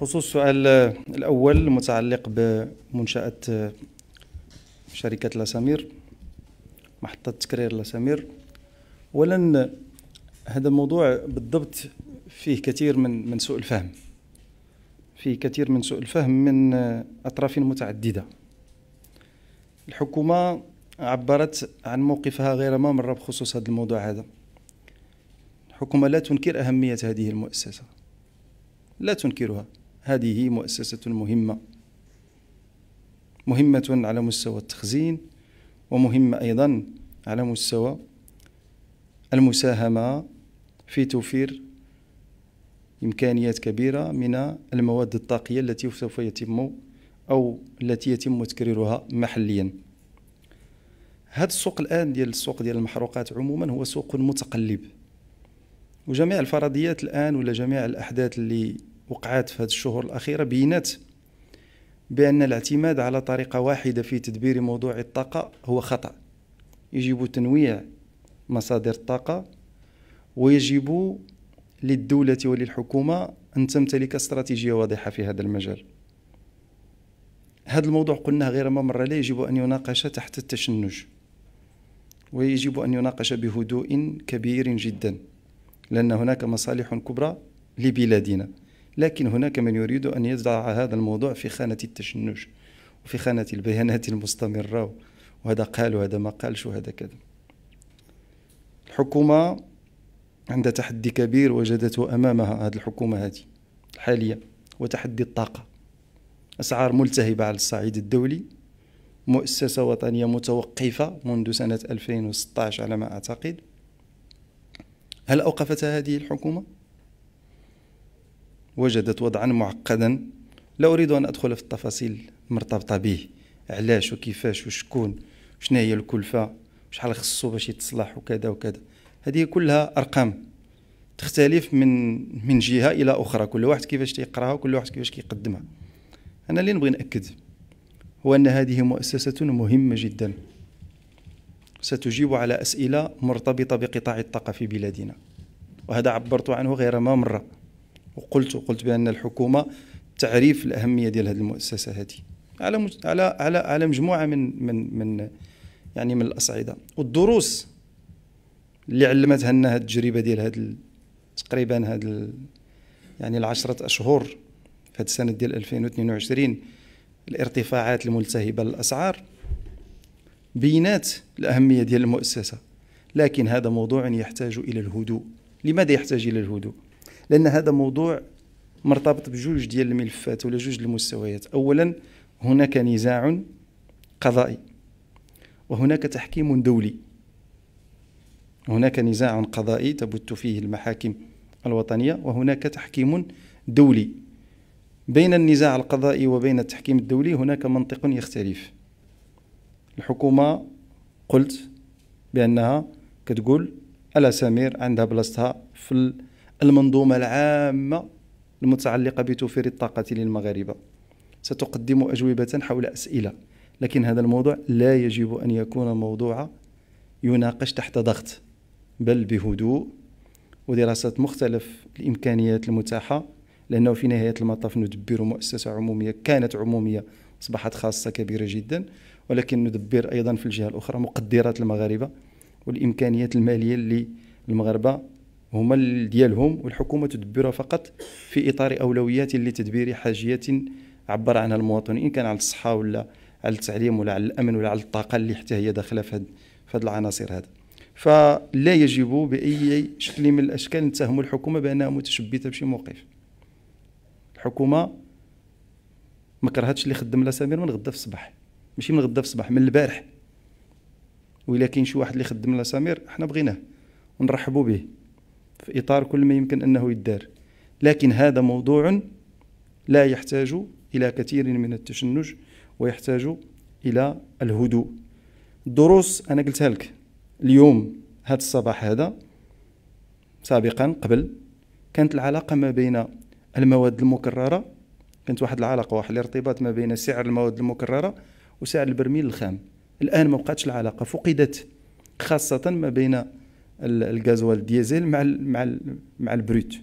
بخصوص السؤال الأول المتعلق بمنشأة شركة لاسامير محطة تكرير لاسامير أولا هذا الموضوع بالضبط فيه كثير من من سوء الفهم فيه كثير من سوء الفهم من أطراف متعددة الحكومة عبرت عن موقفها غير ما مرة بخصوص هذا الموضوع هذا الحكومة لا تنكر أهمية هذه المؤسسة لا تنكرها هذه مؤسسة مهمة مهمة على مستوى التخزين ومهمة أيضا على مستوى المساهمة في توفير إمكانيات كبيرة من المواد الطاقية التي سوف يتم أو التي يتم تكريرها محليا هذا السوق الآن ديال السوق ديال المحروقات عموما هو سوق متقلب وجميع الفرضيات الآن ولا جميع الأحداث اللي وقعات في هذه الشهور الأخيرة بينت بأن الاعتماد على طريقة واحدة في تدبير موضوع الطاقة هو خطأ يجب تنويع مصادر الطاقة ويجب للدولة وللحكومة أن تمتلك استراتيجية واضحة في هذا المجال هذا الموضوع قلناه غير ما مرة لا يجب أن يناقش تحت التشنج ويجب أن يناقش بهدوء كبير جدا لأن هناك مصالح كبرى لبلادنا لكن هناك من يريد أن يضع هذا الموضوع في خانة التشنج وفي خانة البيانات المستمرة وهذا قال وهذا ما قالش وهذا كذا الحكومة عندها تحدي كبير وجدته أمامها هذه الحكومة هذه الحالية وتحدي الطاقة أسعار ملتهبة على الصعيد الدولي مؤسسة وطنية متوقفة منذ سنة 2016 على ما أعتقد هل أوقفتها هذه الحكومة؟ وجدت وضعا معقدا لا أريد أن أدخل في التفاصيل المرتبطة به علاش وكيفاش وشكون شنا هي الكلفة وشحال خصو باش يتصلح وكذا وكذا هذه كلها أرقام تختلف من من جهة إلى أخرى كل واحد كيفاش تيقراها وكل واحد كيفاش كيقدمها أنا اللي نبغي نأكد هو أن هذه مؤسسة مهمة جدا ستجيب على أسئلة مرتبطة بقطاع الطاقة في بلادنا وهذا عبرت عنه غير ما مرة وقلت وقلت بان الحكومه تعريف الاهميه ديال هذه المؤسسه هذه على على على على مجموعه من من من يعني من الاصعده والدروس اللي علمتها لنا هذه التجربه ديال هذا تقريبا هذا يعني العشرة اشهر في هذه السنه ديال 2022 الارتفاعات الملتهبه للاسعار بينات الاهميه ديال المؤسسه لكن هذا موضوع يحتاج الى الهدوء لماذا يحتاج الى الهدوء لان هذا موضوع مرتبط بجوج ديال الملفات ولا جوج المستويات اولا هناك نزاع قضائي وهناك تحكيم دولي هناك نزاع قضائي تبت فيه المحاكم الوطنيه وهناك تحكيم دولي بين النزاع القضائي وبين التحكيم الدولي هناك منطق يختلف الحكومه قلت بانها كتقول الا سمير عندها بلاصتها في المنظومة العامة المتعلقة بتوفير الطاقة للمغاربة ستقدم أجوبة حول أسئلة لكن هذا الموضوع لا يجب أن يكون موضوع يناقش تحت ضغط بل بهدوء ودراسة مختلف الإمكانيات المتاحة لأنه في نهاية المطاف ندبر مؤسسة عمومية كانت عمومية أصبحت خاصة كبيرة جدا ولكن ندبر أيضا في الجهة الأخرى مقدرات المغاربة والإمكانيات المالية اللي المغاربة هما ديالهم والحكومه تدبرها فقط في اطار اولويات لتدبير حاجيات عبر عنها المواطن ان كان على الصحه ولا على التعليم ولا على الامن ولا على الطاقه اللي حتى هي داخله في هذه هاد العناصر هذا فلا يجب باي شكل من الاشكال نتهم الحكومه بانها متشبته بشي موقف الحكومه ما كرهتش اللي خدم لها سمير من غدا في الصباح ماشي من غدا في الصباح من البارح ولكن شي واحد اللي خدم لها سمير حنا بغيناه ونرحبوا به في إطار كل ما يمكن أنه يدار لكن هذا موضوع لا يحتاج إلى كثير من التشنج ويحتاج إلى الهدوء الدروس أنا قلتها لك اليوم هذا الصباح هذا سابقا قبل كانت العلاقة ما بين المواد المكررة كانت واحد العلاقة واحد الارتباط ما بين سعر المواد المكررة وسعر البرميل الخام الآن ما العلاقة فقدت خاصة ما بين الغازوال ديزل مع الـ مع الـ مع البروت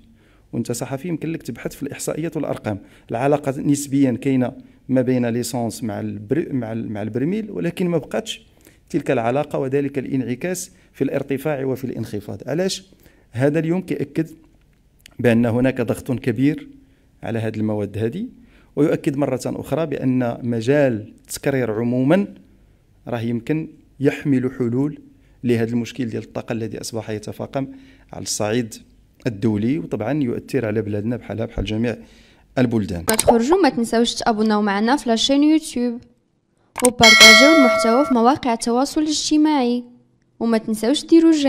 وانت صحفي يمكن لك تبحث في الاحصائيات والارقام العلاقه نسبيا كاينه ما بين ليسونس مع البر مع مع البرميل ولكن ما بقاتش تلك العلاقه وذلك الانعكاس في الارتفاع وفي الانخفاض علاش هذا اليوم كيأكد بان هناك ضغط كبير على هذه المواد هذه ويؤكد مرة أخرى بأن مجال التكرير عموما راه يمكن يحمل حلول لهذا المشكل ديال الطاقه الذي اصبح يتفاقم على الصعيد الدولي وطبعا يؤثر على بلادنا بحالها بحال جميع البلدان ما تخرجوا ما تنساوش تابوناو معنا في لاشين يوتيوب وبارطاجيو المحتوى في مواقع التواصل الاجتماعي وما تنساوش ديروا جيم